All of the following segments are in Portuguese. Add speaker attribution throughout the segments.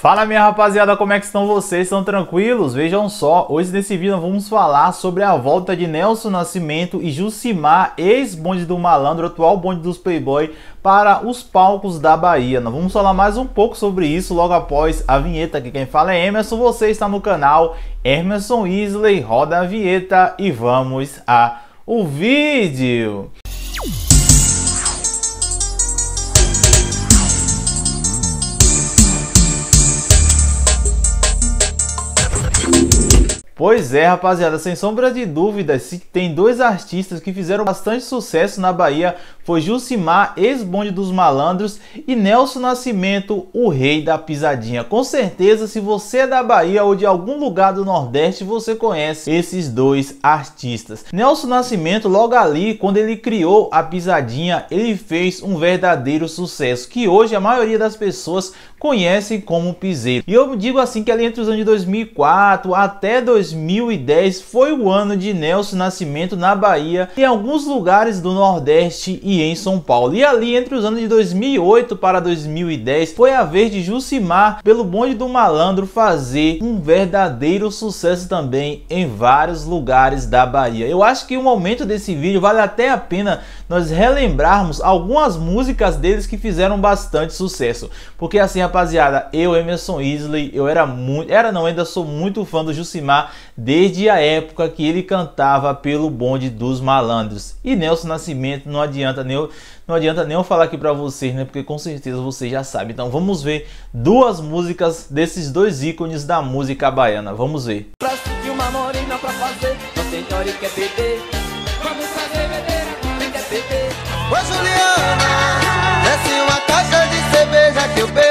Speaker 1: Fala minha rapaziada, como é que estão vocês? Estão tranquilos? Vejam só, hoje nesse vídeo vamos falar sobre a volta de Nelson Nascimento e Jucimar, ex-bonde do malandro, atual bonde dos Playboy, para os palcos da Bahia. Nós vamos falar mais um pouco sobre isso logo após a vinheta, que quem fala é Emerson, você está no canal Emerson Isley, roda a vinheta e vamos a o vídeo. Pois é, rapaziada, sem sombra de dúvidas, tem dois artistas que fizeram bastante sucesso na Bahia foi Jucimar, ex-bonde dos malandros, e Nelson Nascimento, o rei da pisadinha. Com certeza, se você é da Bahia ou de algum lugar do Nordeste, você conhece esses dois artistas. Nelson Nascimento, logo ali, quando ele criou a pisadinha, ele fez um verdadeiro sucesso, que hoje a maioria das pessoas conhecem como piseiro. E eu digo assim que ali entre os anos de 2004 até 2010 foi o ano de Nelson Nascimento na Bahia, em alguns lugares do Nordeste e em São Paulo. E ali, entre os anos de 2008 para 2010, foi a vez de Jucimar, pelo bonde do malandro, fazer um verdadeiro sucesso também em vários lugares da Bahia. Eu acho que o momento desse vídeo vale até a pena nós relembrarmos algumas músicas deles que fizeram bastante sucesso. Porque assim, rapaziada, eu, Emerson Isley, eu era muito, era não, ainda sou muito fã do Jucimar desde a época que ele cantava pelo bonde dos malandros. E Nelson Nascimento não adianta nem eu, não adianta nem eu falar aqui para vocês, né? Porque com certeza vocês já sabem. Então vamos ver duas músicas desses dois ícones da música baiana. Vamos ver. Pra bebê. Ô Juliana, desce uma caixa de cerveja que eu bebo.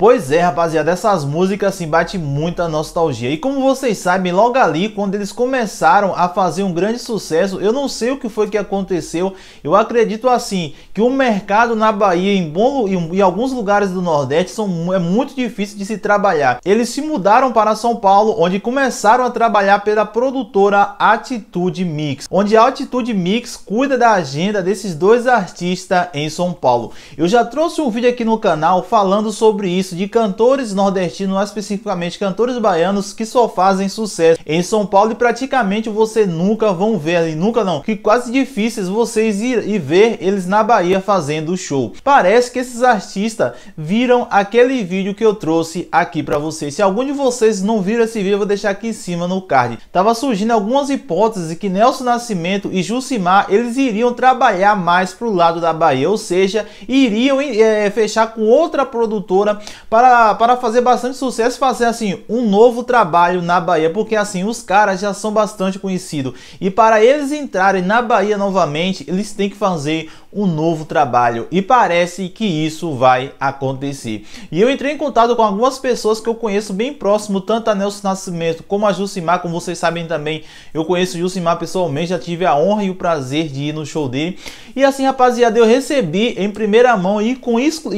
Speaker 1: Pois é, rapaziada, essas músicas assim muito muita nostalgia. E como vocês sabem, logo ali quando eles começaram a fazer um grande sucesso, eu não sei o que foi que aconteceu. Eu acredito assim que o mercado na Bahia em bom e alguns lugares do Nordeste são é muito difícil de se trabalhar. Eles se mudaram para São Paulo, onde começaram a trabalhar pela produtora Atitude Mix, onde a Atitude Mix cuida da agenda desses dois artistas em São Paulo. Eu já trouxe um vídeo aqui no canal falando sobre isso isso de cantores nordestinos, mais especificamente cantores baianos, que só fazem sucesso em São Paulo e praticamente você nunca vão ver ali, nunca não, que quase difíceis vocês ir e ver eles na Bahia fazendo show. Parece que esses artistas viram aquele vídeo que eu trouxe aqui para vocês. Se algum de vocês não viram esse vídeo, eu vou deixar aqui em cima no card. Tava surgindo algumas hipóteses que Nelson Nascimento e Jussimar eles iriam trabalhar mais pro lado da Bahia, ou seja, iriam é, fechar com outra produtora para, para fazer bastante sucesso fazer assim um novo trabalho na Bahia, porque assim os caras já são bastante conhecidos. E para eles entrarem na Bahia novamente, eles têm que fazer um novo trabalho e parece que isso vai acontecer. E eu entrei em contato com algumas pessoas que eu conheço bem próximo, tanto a Nelson Nascimento como a Jusimar, como vocês sabem também, eu conheço o pessoalmente, já tive a honra e o prazer de ir no show dele. E assim, rapaziada, eu recebi em primeira mão e com isso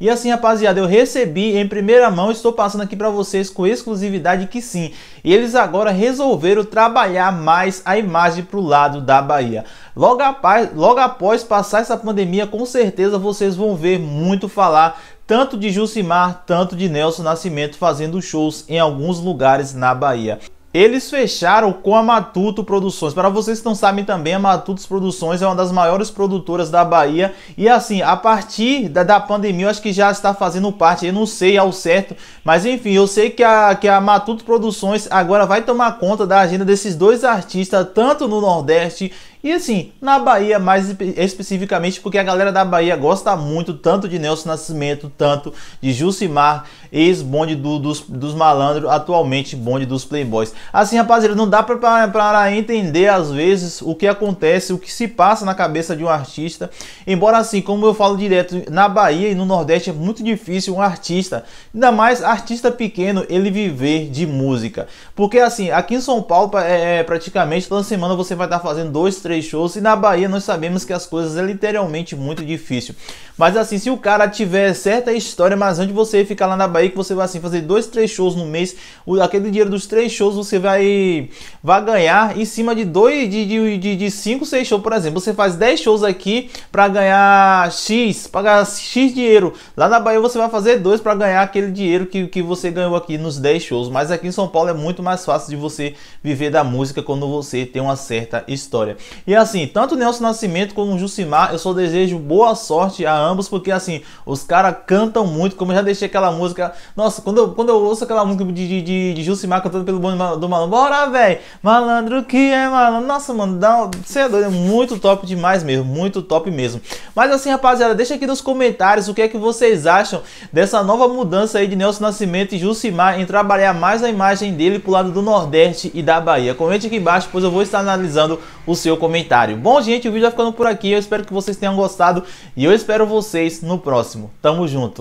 Speaker 1: e assim, rapaziada, eu recebi em primeira mão, estou passando aqui para vocês com exclusividade que sim, eles agora resolveram trabalhar mais a imagem para o lado da Bahia. Logo após, logo após passar essa pandemia, com certeza vocês vão ver muito falar tanto de Jucimar, tanto de Nelson Nascimento fazendo shows em alguns lugares na Bahia. Eles fecharam com a Matuto Produções. Para vocês que não sabem também, a Matuto Produções é uma das maiores produtoras da Bahia. E assim, a partir da, da pandemia, eu acho que já está fazendo parte. Eu não sei ao certo, mas enfim, eu sei que a, que a Matuto Produções agora vai tomar conta da agenda desses dois artistas, tanto no Nordeste e assim, na Bahia mais especificamente, porque a galera da Bahia gosta muito tanto de Nelson Nascimento, tanto de Jucimar, ex-bonde do, dos, dos malandros, atualmente bonde dos playboys. Assim, rapaziada, não dá para entender às vezes o que acontece, o que se passa na cabeça de um artista. Embora assim, como eu falo direto, na Bahia e no Nordeste é muito difícil um artista, ainda mais artista pequeno, ele viver de música. Porque assim, aqui em São Paulo é, é, praticamente toda semana você vai estar fazendo dois, três shows e na Bahia nós sabemos que as coisas é literalmente muito difícil. Mas assim, se o cara tiver certa história, mas antes de você ficar lá na Bahia que você vai assim fazer dois, três shows no mês, aquele dinheiro dos três shows você vai, vai ganhar em cima de dois de 5, de, de, cinco, seis shows, por exemplo. Você faz 10 shows aqui para ganhar X, pagar X dinheiro. Lá na Bahia você vai fazer dois para ganhar aquele dinheiro que, que você ganhou aqui nos 10 shows. Mas aqui em São Paulo é muito mais fácil de você viver da música quando você tem uma certa história. E assim, tanto Nelson Nascimento como Jucimar, eu só desejo boa sorte a ambos, porque assim, os caras cantam muito, como eu já deixei aquela música. Nossa, quando eu, quando eu ouço aquela música de, de, de, Jucimar cantando pelo Bom do malandro. Bora, velho! Malandro que é malandro. Nossa, mano, dá você é doido, é muito top demais mesmo, muito top mesmo. Mas assim, rapaziada, deixa aqui nos comentários o que é que vocês acham dessa nova mudança aí de Nelson Nascimento e Jucimar em trabalhar mais a imagem dele pro lado do Nordeste e da Bahia. Comente aqui embaixo, pois eu vou estar analisando o seu comentário. Bom, gente, o vídeo vai ficando por aqui. Eu espero que vocês tenham gostado e eu espero vocês no próximo. Tamo junto!